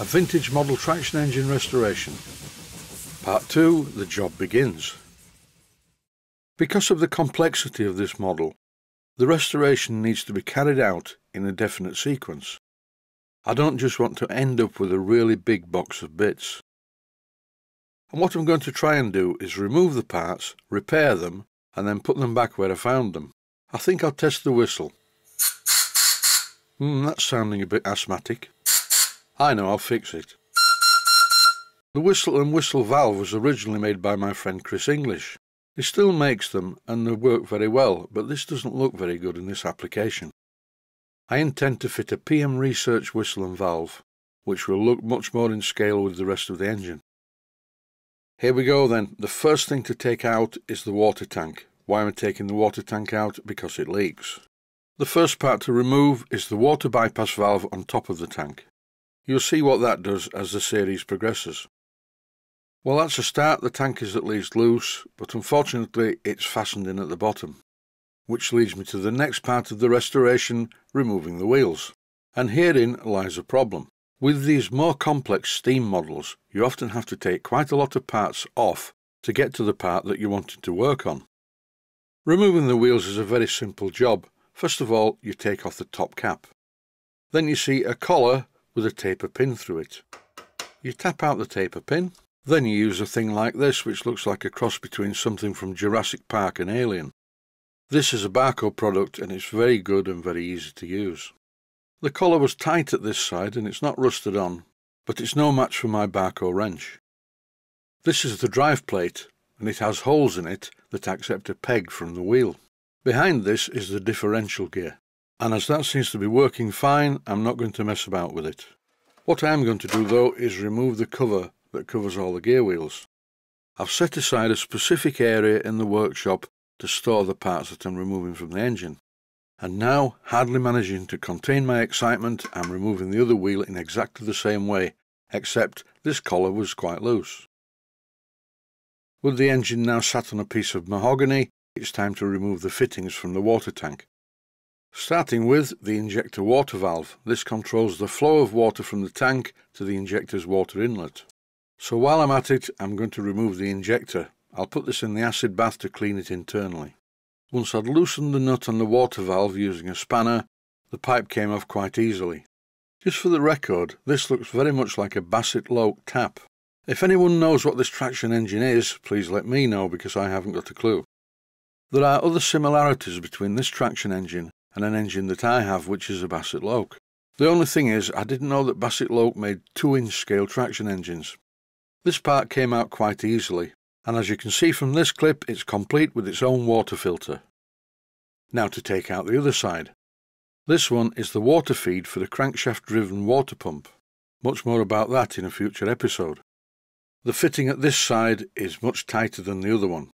A vintage model traction engine restoration. Part 2, the job begins. Because of the complexity of this model, the restoration needs to be carried out in a definite sequence. I don't just want to end up with a really big box of bits. And what I'm going to try and do is remove the parts, repair them, and then put them back where I found them. I think I'll test the whistle. Hmm, that's sounding a bit asthmatic. I know, I'll fix it. The whistle and whistle valve was originally made by my friend Chris English. He still makes them and they work very well, but this doesn't look very good in this application. I intend to fit a PM Research whistle and valve, which will look much more in scale with the rest of the engine. Here we go then. The first thing to take out is the water tank. Why am I taking the water tank out? Because it leaks. The first part to remove is the water bypass valve on top of the tank. You'll see what that does as the series progresses. Well that's a start, the tank is at least loose, but unfortunately it's fastened in at the bottom. Which leads me to the next part of the restoration, removing the wheels. And herein lies a problem. With these more complex steam models, you often have to take quite a lot of parts off to get to the part that you wanted to work on. Removing the wheels is a very simple job, First of all, you take off the top cap. Then you see a collar with a taper pin through it. You tap out the taper pin, then you use a thing like this, which looks like a cross between something from Jurassic Park and Alien. This is a Barco product and it's very good and very easy to use. The collar was tight at this side and it's not rusted on, but it's no match for my Barco wrench. This is the drive plate and it has holes in it that accept a peg from the wheel. Behind this is the differential gear, and as that seems to be working fine, I'm not going to mess about with it. What I'm going to do though is remove the cover that covers all the gear wheels. I've set aside a specific area in the workshop to store the parts that I'm removing from the engine. And now, hardly managing to contain my excitement, I'm removing the other wheel in exactly the same way, except this collar was quite loose. With the engine now sat on a piece of mahogany, it's time to remove the fittings from the water tank. Starting with the injector water valve. This controls the flow of water from the tank to the injector's water inlet. So while I'm at it, I'm going to remove the injector. I'll put this in the acid bath to clean it internally. Once I'd loosened the nut on the water valve using a spanner, the pipe came off quite easily. Just for the record, this looks very much like a Bassett Loke tap. If anyone knows what this traction engine is, please let me know because I haven't got a clue. There are other similarities between this traction engine and an engine that I have which is a Bassett Loke. The only thing is I didn't know that Bassett Loke made 2-inch scale traction engines. This part came out quite easily and as you can see from this clip it's complete with its own water filter. Now to take out the other side. This one is the water feed for the crankshaft driven water pump. Much more about that in a future episode. The fitting at this side is much tighter than the other one.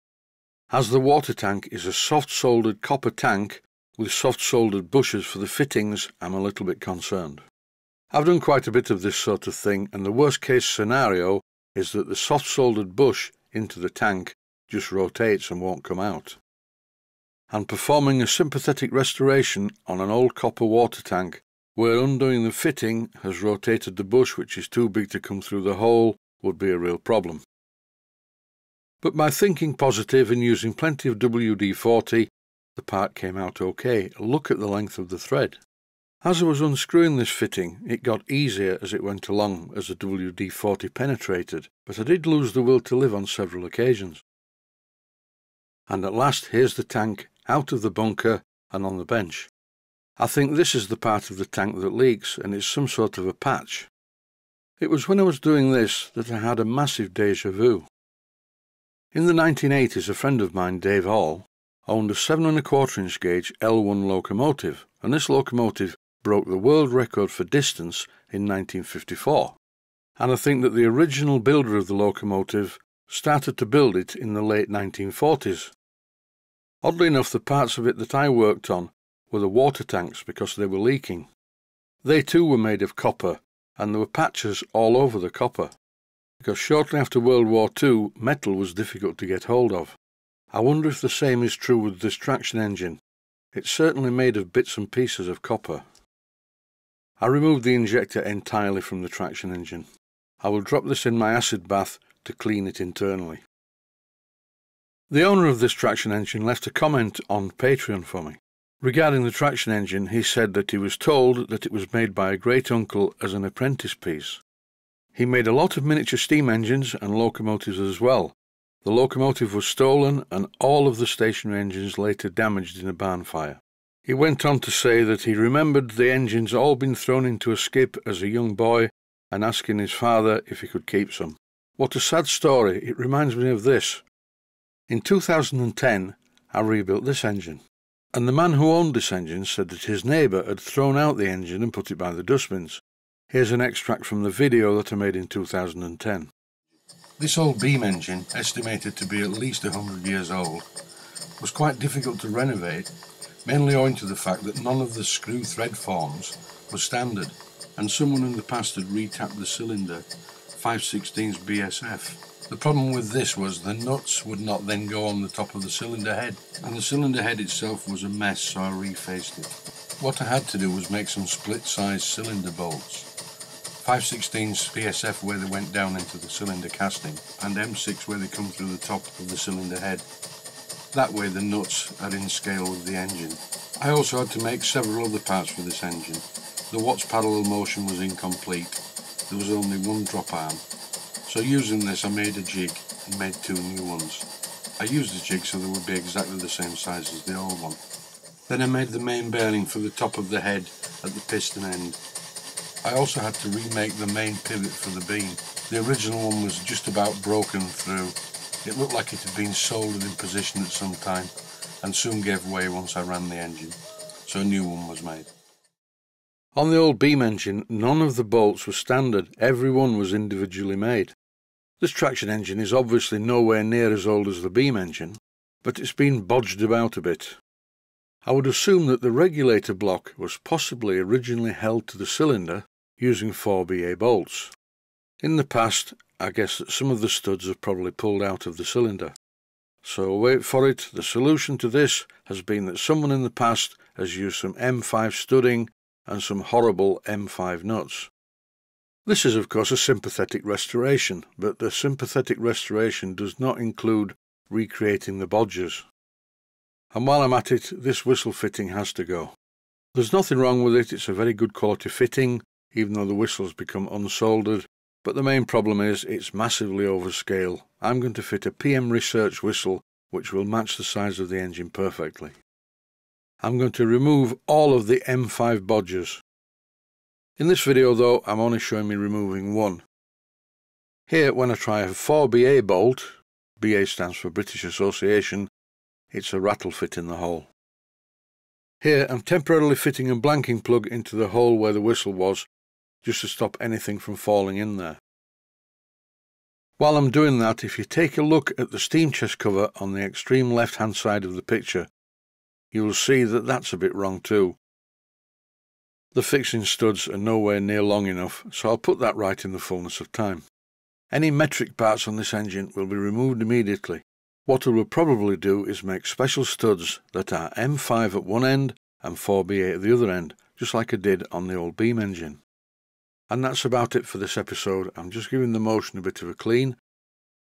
As the water tank is a soft-soldered copper tank with soft-soldered bushes for the fittings, I'm a little bit concerned. I've done quite a bit of this sort of thing and the worst case scenario is that the soft-soldered bush into the tank just rotates and won't come out. And performing a sympathetic restoration on an old copper water tank where undoing the fitting has rotated the bush which is too big to come through the hole would be a real problem. But by thinking positive and using plenty of WD-40, the part came out okay. Look at the length of the thread. As I was unscrewing this fitting, it got easier as it went along as the WD-40 penetrated, but I did lose the will to live on several occasions. And at last here's the tank, out of the bunker and on the bench. I think this is the part of the tank that leaks and it's some sort of a patch. It was when I was doing this that I had a massive deja vu. In the 1980s, a friend of mine, Dave Hall, owned a 7 and a quarter inch gauge L1 locomotive, and this locomotive broke the world record for distance in 1954. And I think that the original builder of the locomotive started to build it in the late 1940s. Oddly enough, the parts of it that I worked on were the water tanks because they were leaking. They too were made of copper, and there were patches all over the copper because shortly after World War II, metal was difficult to get hold of. I wonder if the same is true with this traction engine. It's certainly made of bits and pieces of copper. I removed the injector entirely from the traction engine. I will drop this in my acid bath to clean it internally. The owner of this traction engine left a comment on Patreon for me. Regarding the traction engine, he said that he was told that it was made by a great uncle as an apprentice piece. He made a lot of miniature steam engines and locomotives as well. The locomotive was stolen and all of the stationary engines later damaged in a barn fire. He went on to say that he remembered the engines all been thrown into a skip as a young boy and asking his father if he could keep some. What a sad story, it reminds me of this. In 2010, I rebuilt this engine. And the man who owned this engine said that his neighbour had thrown out the engine and put it by the dustbins. Here's an extract from the video that I made in 2010. This old beam engine, estimated to be at least 100 years old, was quite difficult to renovate, mainly owing to the fact that none of the screw thread forms were standard, and someone in the past had retapped the cylinder 516's BSF. The problem with this was the nuts would not then go on the top of the cylinder head, and the cylinder head itself was a mess, so I refaced it. What I had to do was make some split-size cylinder bolts. 516 PSF where they went down into the cylinder casting and M6 where they come through the top of the cylinder head. That way the nuts are in scale with the engine. I also had to make several other parts for this engine. The Watts parallel motion was incomplete. There was only one drop arm. So using this I made a jig and made two new ones. I used the jig so they would be exactly the same size as the old one. Then I made the main bearing for the top of the head at the piston end. I also had to remake the main pivot for the beam. The original one was just about broken through. It looked like it had been soldered in position at some time and soon gave way once I ran the engine, so a new one was made. On the old beam engine, none of the bolts were standard, every one was individually made. This traction engine is obviously nowhere near as old as the beam engine, but it's been bodged about a bit. I would assume that the regulator block was possibly originally held to the cylinder using 4BA bolts. In the past, I guess that some of the studs have probably pulled out of the cylinder. So wait for it, the solution to this has been that someone in the past has used some M5 studding and some horrible M5 nuts. This is of course a sympathetic restoration, but the sympathetic restoration does not include recreating the bodgers. And while I'm at it, this whistle fitting has to go. There's nothing wrong with it, it's a very good quality fitting, even though the whistle's become unsoldered, but the main problem is it's massively overscale. I'm going to fit a PM Research whistle which will match the size of the engine perfectly. I'm going to remove all of the M5 bodgers. In this video though, I'm only showing me removing one. Here, when I try a 4BA bolt, BA stands for British Association, it's a rattle fit in the hole. Here I'm temporarily fitting a blanking plug into the hole where the whistle was, just to stop anything from falling in there. While I'm doing that, if you take a look at the steam chest cover on the extreme left hand side of the picture, you will see that that's a bit wrong too. The fixing studs are nowhere near long enough, so I'll put that right in the fullness of time. Any metric parts on this engine will be removed immediately, what I will probably do is make special studs that are M5 at one end and 4B8 at the other end, just like I did on the old beam engine. And that's about it for this episode, I'm just giving the motion a bit of a clean,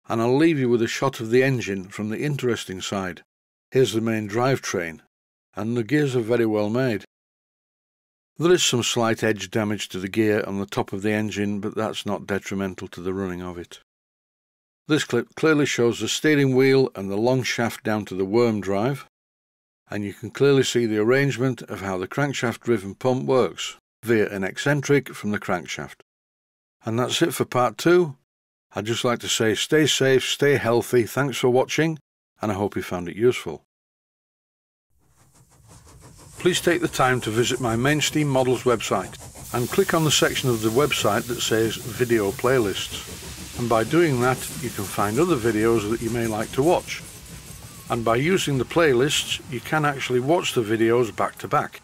and I'll leave you with a shot of the engine from the interesting side. Here's the main drivetrain, and the gears are very well made. There is some slight edge damage to the gear on the top of the engine, but that's not detrimental to the running of it. This clip clearly shows the steering wheel and the long shaft down to the worm drive, and you can clearly see the arrangement of how the crankshaft driven pump works via an eccentric from the crankshaft. And that's it for part 2. I'd just like to say stay safe, stay healthy, thanks for watching, and I hope you found it useful. Please take the time to visit my Mainsteam Models website and click on the section of the website that says Video Playlists and by doing that you can find other videos that you may like to watch. And by using the playlists you can actually watch the videos back to back.